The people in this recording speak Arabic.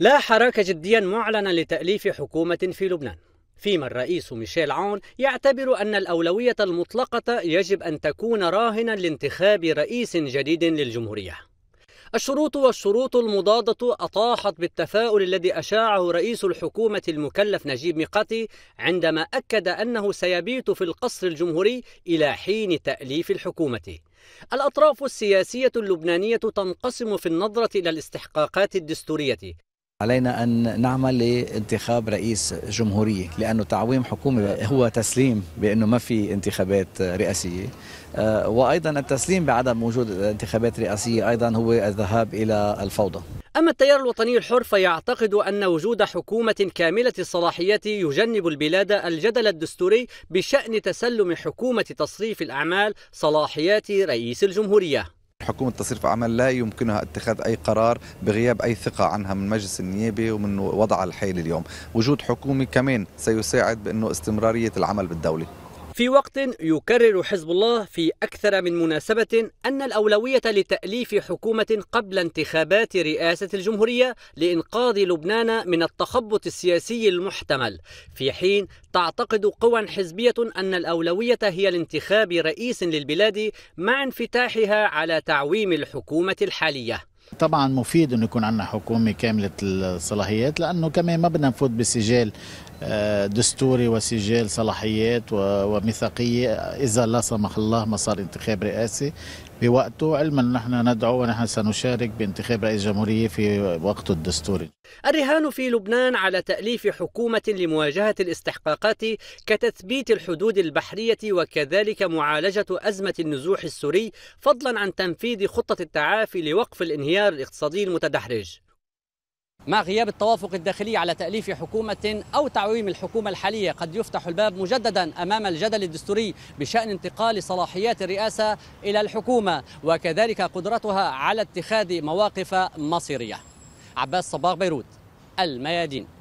لا حراك جديا معلنا لتأليف حكومة في لبنان فيما الرئيس ميشيل عون يعتبر أن الأولوية المطلقة يجب أن تكون راهنا لانتخاب رئيس جديد للجمهورية الشروط والشروط المضادة أطاحت بالتفاؤل الذي أشاعه رئيس الحكومة المكلف نجيب ميقاتي عندما أكد أنه سيبيت في القصر الجمهوري إلى حين تأليف الحكومة الأطراف السياسية اللبنانية تنقسم في النظرة إلى الاستحقاقات الدستورية علينا أن نعمل لانتخاب رئيس جمهورية لأنه تعويم حكومة هو تسليم بأنه ما في انتخابات رئاسية آه، وأيضا التسليم بعدم وجود انتخابات رئاسية أيضا هو الذهاب إلى الفوضى أما التيار الوطني الحر فيعتقد أن وجود حكومة كاملة الصلاحيات يجنب البلاد الجدل الدستوري بشأن تسلم حكومة تصريف الأعمال صلاحيات رئيس الجمهورية حكومة تصريف أعمال لا يمكنها اتخاذ أي قرار بغياب أي ثقة عنها من مجلس النيابة ومن وضعها الحالي اليوم وجود حكومة كمان سيساعد بأنه استمرارية العمل بالدولة في وقت يكرر حزب الله في أكثر من مناسبة أن الأولوية لتأليف حكومة قبل انتخابات رئاسة الجمهورية لإنقاذ لبنان من التخبط السياسي المحتمل في حين تعتقد قوى حزبية أن الأولوية هي لانتخاب رئيس للبلاد مع انفتاحها على تعويم الحكومة الحالية طبعا مفيد انه يكون عندنا حكومه كامله الصلاحيات لانه كمان ما بدنا نفوت بسجال آه، دستوري وسجال صلاحيات وميثاقيه اذا لا سمح الله ما صار انتخاب رئاسي بوقته علما نحن ندعو ونحن سنشارك بانتخاب رئيس جمهورية في وقته الدستوري الرهان في لبنان على تأليف حكومة لمواجهة الاستحقاقات كتثبيت الحدود البحرية وكذلك معالجة أزمة النزوح السوري فضلا عن تنفيذ خطة التعافي لوقف الانهيار الاقتصادي المتدحرج مع غياب التوافق الداخلي على تأليف حكومة أو تعويم الحكومة الحالية قد يفتح الباب مجددا أمام الجدل الدستوري بشأن انتقال صلاحيات الرئاسة إلى الحكومة وكذلك قدرتها على اتخاذ مواقف مصيرية عباس صباغ بيروت الميادين